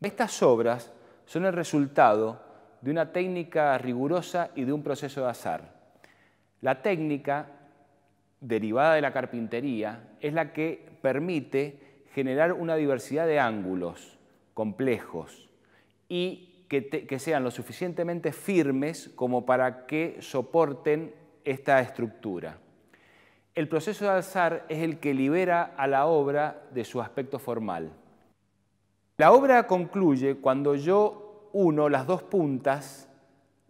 Estas obras son el resultado de una técnica rigurosa y de un proceso de azar. La técnica derivada de la carpintería es la que permite generar una diversidad de ángulos complejos y que, sean lo suficientemente firmes como para que soporten esta estructura. El proceso de azar es el que libera a la obra de su aspecto formal. La obra concluye cuando yo uno las dos puntas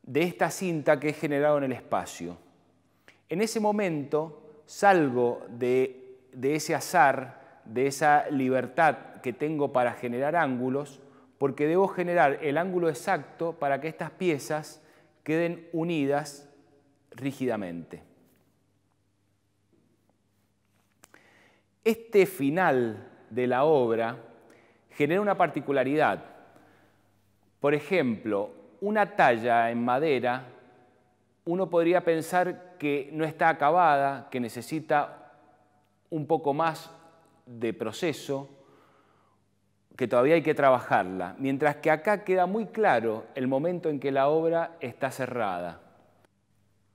de esta cinta que he generado en el espacio. En ese momento salgo de, de ese azar, de esa libertad que tengo para generar ángulos, porque debo generar el ángulo exacto para que estas piezas queden unidas rígidamente. Este final de la obra genera una particularidad. Por ejemplo, una talla en madera, uno podría pensar que no está acabada, que necesita un poco más de proceso, que todavía hay que trabajarla, mientras que acá queda muy claro el momento en que la obra está cerrada.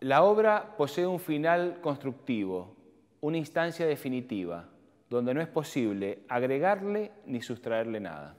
La obra posee un final constructivo, una instancia definitiva donde no es posible agregarle ni sustraerle nada.